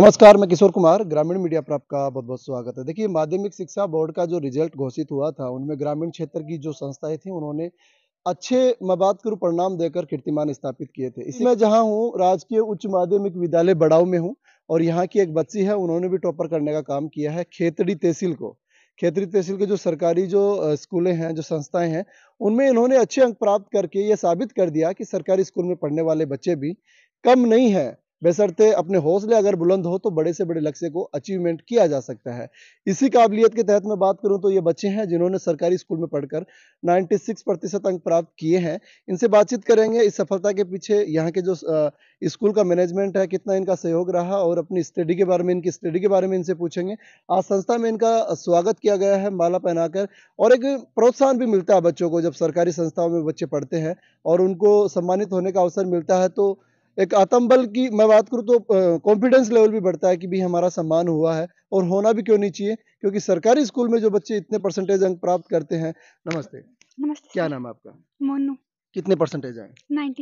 नमस्कार मैं किशोर कुमार ग्रामीण मीडिया पर आपका बहुत बहुत स्वागत है देखिए माध्यमिक शिक्षा बोर्ड का जो रिजल्ट घोषित हुआ था उनमें ग्रामीण क्षेत्र की जो संस्थाएं थी उन्होंने अच्छे मबाद रूप परिणाम देकर कीर्तिमान स्थापित किए थे इसमें जहाँ हूँ राजकीय उच्च माध्यमिक विद्यालय बड़ाऊ में हूँ और यहाँ की एक बच्ची है उन्होंने भी टॉपर करने का काम किया है खेतड़ी तहसील को खेतरी तहसील के जो सरकारी जो स्कूलें हैं जो संस्थाएं हैं उनमें इन्होंने अच्छे अंक प्राप्त करके ये साबित कर दिया कि सरकारी स्कूल में पढ़ने वाले बच्चे भी कम नहीं है बेसरते अपने हौसले अगर बुलंद हो तो बड़े से बड़े लक्ष्य को अचीवमेंट किया जा सकता है इसी काबिलियत के तहत मैं बात करूं तो ये बच्चे हैं जिन्होंने सरकारी स्कूल में पढ़कर 96 प्रतिशत अंक प्राप्त किए हैं इनसे बातचीत करेंगे इस सफलता के पीछे यहाँ के जो स्कूल का मैनेजमेंट है कितना इनका सहयोग रहा और अपनी स्टडी के बारे में इनकी स्टडी के बारे में इनसे पूछेंगे आज संस्था में इनका स्वागत किया गया है माला पहनाकर और एक प्रोत्साहन भी मिलता है बच्चों को जब सरकारी संस्थाओं में बच्चे पढ़ते हैं और उनको सम्मानित होने का अवसर मिलता है तो एक आत्मबल की मैं बात करूँ तो कॉन्फिडेंस लेवल भी बढ़ता है कि भी हमारा सम्मान हुआ है और होना भी क्यों नहीं चाहिए क्योंकि सरकारी स्कूल में जो बच्चे इतने परसेंटेज अंक प्राप्त करते हैं नमस्ते नमस्ते क्या नाम आपका मोनू कितने परसेंटेज आए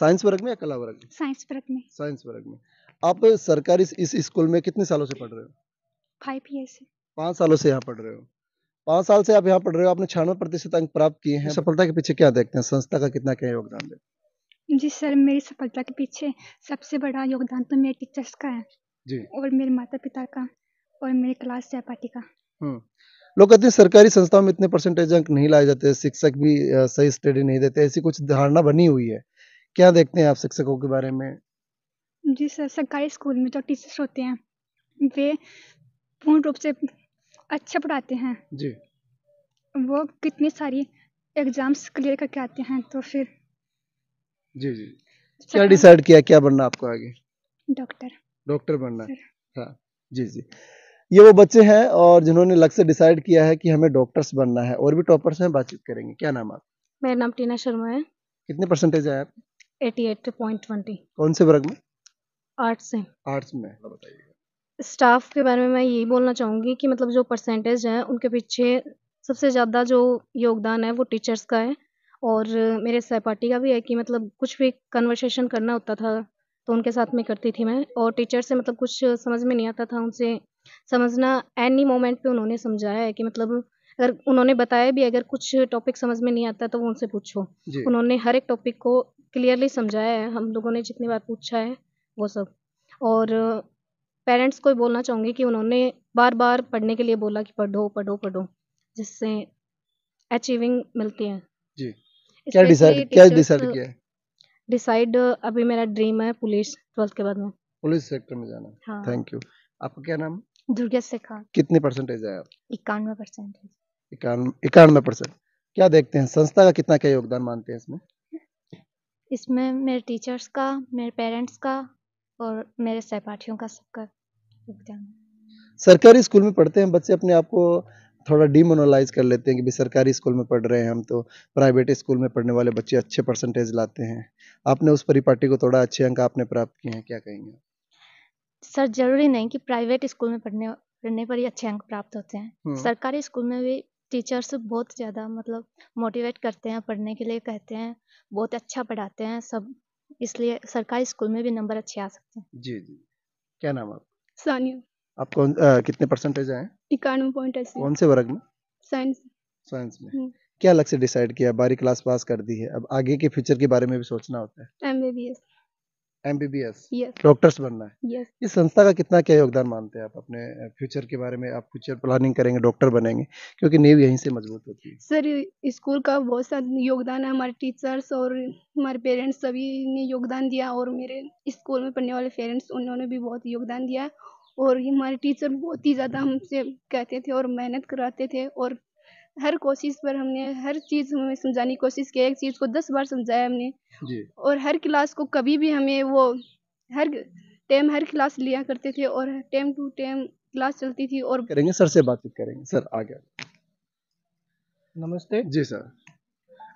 साइंस वर्ग में या कला वर्ग में साइंस वर्ग में साइंस वर्ग में आप सरकारी इस स्कूल में कितने सालों से पढ़ रहे हो फाइव ईयर से पाँच सालों से यहाँ पढ़ रहे हो पाँच साल से आप यहाँ पढ़ रहे हो आपने छियानवे प्रतिशत अंक प्राप्त किए हैं सफलता के पीछे क्या देखते हैं संस्था का कितना क्या योगदान देते हैं जी सर मेरी सफलता के पीछे सबसे बड़ा योगदान तो मेरे टीचर्स का है जी और मेरे माता पिता का और मेरे क्लास सहपाठी का हम्म। लोग कहते हैं सरकारी संस्थाओं में इतने परसेंटेज अंक नहीं लाए जाते शिक्षक भी सही स्टडी नहीं देते ऐसी कुछ धारणा बनी हुई है क्या देखते हैं आप शिक्षकों के बारे में जी सर सरकारी स्कूल में जो टीचर्स होते हैं वे पूर्ण रूप से अच्छा पढ़ाते हैं जी वो कितनी सारी एग्जाम्स क्लियर करके आते हैं तो फिर जी जी अच्छा, क्या डिसाइड किया क्या बनना आपको आगे डॉक्टर डॉक्टर बनना हाँ जी जी ये वो बच्चे हैं और जिन्होंने लग से डिसाइड किया है कि हमें डॉक्टर्स बनना है और भी टॉपर्स हैं बातचीत करेंगे क्या नाम आप मेरा नाम टीना शर्मा है कितने परसेंटेज आए आप ट्वेंटी कौन से वर्ग में आर्ट्स है आर्ट्स में बताइए स्टाफ के बारे में मैं यही बोलना चाहूंगी कि मतलब जो परसेंटेज है उनके पीछे सबसे ज़्यादा जो योगदान है वो टीचर्स का है और मेरे सहपाठी का भी है कि मतलब कुछ भी कन्वर्सेशन करना होता था तो उनके साथ में करती थी मैं और टीचर से मतलब कुछ समझ में नहीं आता था उनसे समझना एनी मोमेंट पे उन्होंने समझाया है कि मतलब अगर उन्होंने बताया भी अगर कुछ टॉपिक समझ में नहीं आता तो वो उनसे पूछो उन्होंने हर एक टॉपिक को क्लियरली समझाया है हम लोगों ने जितनी बार पूछा है वो सब और पेरेंट्स को बोलना चाहूँगी कि उन्होंने बार बार पढ़ने के लिए बोला कि पढ़ो पढ़ो पढ़ो जिससे अचीविंग मिलती है जी क्या डिसाइड क्या डिसाइड uh, किया है डिसाइड uh, अभी मेरा ड्रीम है पुलिस 12th के बाद में पुलिस सेक्टर में जाना हां थैंक यू आपका क्या नाम दुर्गा शेखा कितने परसेंटेज है आप इक्यानवे परसेंटेज 91 परसेंट क्या देखते हैं संस्था का कितना क्या योगदान मानते हैं इसमें इसमें मेरे टीचर्स का मेरे पेरेंट्स का और मेरे सहपाठियों का सबका योगदान सरकारी स्कूल में पढ़ते हैं बच्चे अपने आप को थोड़ा डिमोनोलाइज कर लेते हैं कि भाई सरकारी स्कूल में पढ़ रहे हैं हम तो प्राइवेट स्कूल में पढ़ने वाले बच्चे अच्छे परसेंटेज लाते हैं आपने उस परिपाटी को थोड़ा अच्छे अंक आपने प्राप्त किए हैं क्या कहेंगे सर जरूरी नहीं कि प्राइवेट स्कूल में पढ़ने पढ़ने पर ही अच्छे अंक प्राप्त होते हैं हम्म। सरकारी स्कूल में भी टीचर्स बहुत ज़्यादा मतलब मोटिवेट करते हैं पढ़ने के लिए कहते हैं बहुत अच्छा पढ़ाते हैं सब इसलिए सरकारी स्कूल में भी नंबर अच्छे आ सकते हैं जी जी क्या नाम आप सानिया आप कौन कितने परसेंटेज आए इक्यानवे पॉइंट अस्सी कौन से वर्ग में साइंस साइंस में हम्म। क्या अलग से डिसाइड किया बारी क्लास पास कर दी है अब आगे के फ्यूचर के बारे में भी सोचना होता है एमबीबीएस एमबीबीएस डॉक्टर्स बनना है yes. इस संस्था का कितना क्या योगदान मानते हैं आप अपने फ्यूचर के बारे में आप फ्यूचर प्लानिंग करेंगे डॉक्टर बनेंगे क्योंकि नींव यहीं से मजबूत होती है सर स्कूल का बहुत सा योगदान है हमारे टीचर्स और हमारे पेरेंट्स सभी ने योगदान दिया और मेरे स्कूल में पढ़ने वाले पेरेंट्स उन्होंने भी बहुत योगदान दिया और ये हमारे टीचर बहुत ही ज़्यादा हमसे कहते थे और मेहनत कराते थे और हर कोशिश पर हमने हर चीज़ हमें समझाने की कोशिश की एक चीज़ को दस बार समझाया हमने और हर क्लास को कभी भी हमें वो हर टाइम हर क्लास लिया करते थे और टाइम टू टाइम क्लास चलती थी और करेंगे सर से बातचीत करेंगे सर आगे नमस्ते जी सर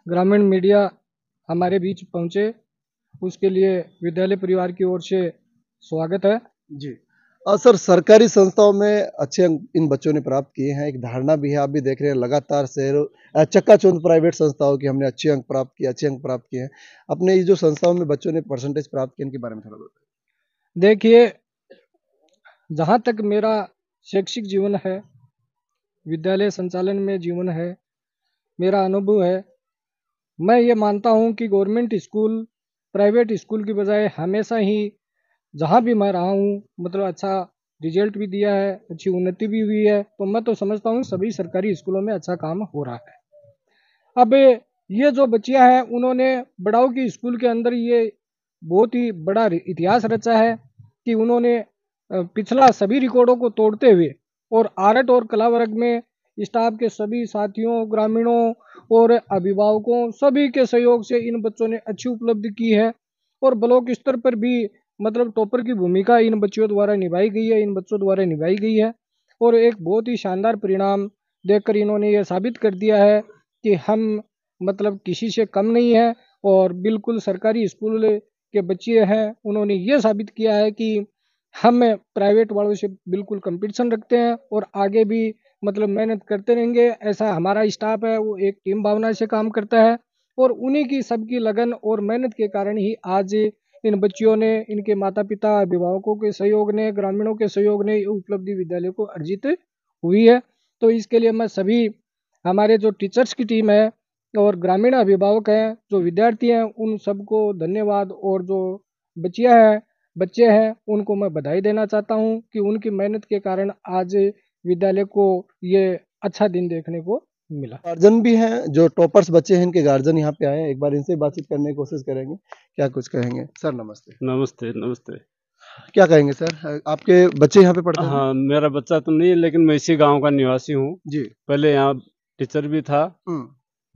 ग्रामीण मीडिया हमारे बीच पहुंचे उसके लिए विद्यालय परिवार की ओर से स्वागत है जी और हाँ सर सरकारी संस्थाओं में अच्छे अंक इन बच्चों ने प्राप्त किए हैं एक धारणा भी है आप भी देख रहे हैं लगातार शहरों चक्काचौंध प्राइवेट संस्थाओं की हमने अच्छे अंक प्राप्त किए अच्छे अंक प्राप्त किए हैं अपने जो संस्थाओं में बच्चों ने परसेंटेज प्राप्त किए इनके बारे में थोड़ा बताइए देखिए जहाँ तक मेरा शैक्षिक जीवन है विद्यालय संचालन में जीवन है मेरा अनुभव है मैं ये मानता हूँ कि गवर्नमेंट स्कूल प्राइवेट स्कूल की बजाय हमेशा ही जहाँ भी मैं रहा हूँ मतलब अच्छा रिजल्ट भी दिया है अच्छी उन्नति भी हुई है तो मैं तो समझता हूँ सभी सरकारी स्कूलों में अच्छा काम हो रहा है अब ये जो बच्चियाँ हैं उन्होंने बड़ाऊ की स्कूल के अंदर ये बहुत ही बड़ा इतिहास रचा है कि उन्होंने पिछला सभी रिकॉर्डों को तोड़ते हुए और आर्ट और कला वर्ग में स्टाफ के सभी साथियों ग्रामीणों और अभिभावकों सभी के सहयोग से इन बच्चों ने अच्छी उपलब्धि की है और ब्लॉक स्तर पर भी मतलब टॉपर की भूमिका इन बच्चियों द्वारा निभाई गई है इन बच्चों द्वारा निभाई गई है और एक बहुत ही शानदार परिणाम देखकर इन्होंने ये साबित कर दिया है कि हम मतलब किसी से कम नहीं है और बिल्कुल सरकारी स्कूल के बच्चे हैं उन्होंने ये साबित किया है कि हम प्राइवेट वालों से बिल्कुल कंपटीशन रखते हैं और आगे भी मतलब मेहनत करते रहेंगे ऐसा हमारा स्टाफ है वो एक टीम भावना से काम करता है और उन्हीं की सबकी लगन और मेहनत के कारण ही आज इन बच्चियों ने इनके माता पिता अभिभावकों के सहयोग ने ग्रामीणों के सहयोग ने उपलब्धि विद्यालय को अर्जित हुई है तो इसके लिए मैं सभी हमारे जो टीचर्स की टीम है और ग्रामीण अभिभावक हैं जो विद्यार्थी हैं उन सबको धन्यवाद और जो बच्चियाँ हैं बच्चे हैं उनको मैं बधाई देना चाहता हूँ कि उनकी मेहनत के कारण आज विद्यालय को ये अच्छा दिन देखने को मिला गार्जियन भी हैं जो टॉपर्स बच्चे हैं इनके गार्जियन यहाँ पे आए हैं एक बार इनसे बातचीत करने की कोशिश करेंगे क्या कुछ कहेंगे सर नमस्ते नमस्ते नमस्ते क्या कहेंगे सर आपके बच्चे यहाँ पे पढ़ते हाँ मेरा बच्चा तो नहीं है लेकिन मैं इसी गाँव का निवासी हूँ जी पहले यहाँ टीचर भी था हम्म।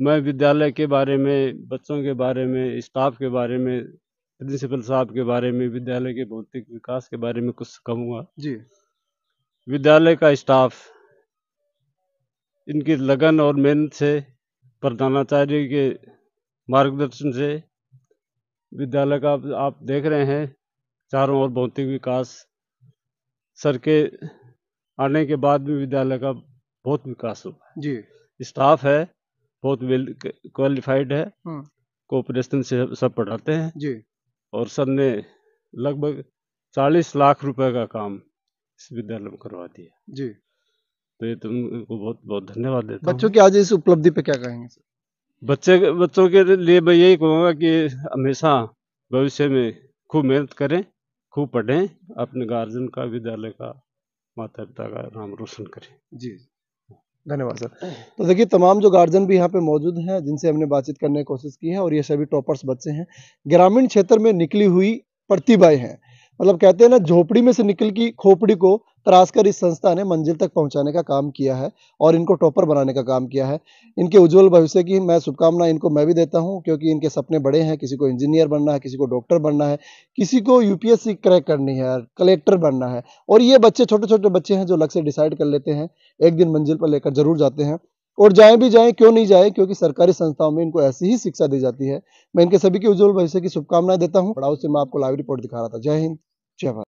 मैं विद्यालय के बारे में बच्चों के बारे में स्टाफ के बारे में प्रिंसिपल साहब के बारे में विद्यालय के भौतिक विकास के बारे में कुछ कहूँगा जी विद्यालय का स्टाफ इनकी लगन और मेहनत से प्रधानाचार्य के मार्गदर्शन से विद्यालय का आप देख रहे हैं चारों ओर भौतिक विकास सर के आने के बाद भी विद्यालय का बहुत विकास हुआ जी स्टाफ है बहुत वेल क्वालिफाइड है हम्म। कोऑपरेशन से सब पढ़ाते हैं जी और सर ने लगभग चालीस लाख रुपए का काम इस विद्यालय में करवा दिया जी तो ये उनको बहुत बहुत धन्यवाद देता बच्चों की आज इस उपलब्धि पे क्या कहेंगे बच्चे बच्चों के लिए मैं यही कहूँगा कि हमेशा भविष्य में खूब मेहनत करें खूब पढ़ें अपने गार्जियन का विद्यालय का माता पिता का नाम रोशन करें जी धन्यवाद सर तो देखिए तमाम जो गार्जियन भी यहाँ पे मौजूद हैं जिनसे हमने बातचीत करने की कोशिश की है और ये सभी टॉपर्स बच्चे हैं ग्रामीण क्षेत्र में निकली हुई प्रतिभाएं हैं मतलब कहते हैं ना झोपड़ी में से निकल की खोपड़ी को तराशकर इस संस्था ने मंजिल तक पहुंचाने का काम किया है और इनको टॉपर बनाने का काम किया है इनके उज्जवल भविष्य की मैं शुभकामना इनको मैं भी देता हूँ क्योंकि इनके सपने बड़े हैं किसी को इंजीनियर बनना है किसी को डॉक्टर बनना है किसी को यूपीएससी क्रैक करनी है कलेक्टर बनना है और ये बच्चे छोटे छोटे बच्चे हैं जो से डिसाइड कर लेते हैं एक दिन मंजिल पर लेकर जरूर जाते हैं और जाए भी जाए क्यों नहीं जाए क्योंकि सरकारी संस्थाओं में इनको ऐसी ही शिक्षा दी जाती है मैं इनके सभी के उज्जवल भविष्य की शुभकामनाएं देता हूँ बड़ा से मैं आपको लाइव रिपोर्ट दिखा रहा था जय हिंद जय भारत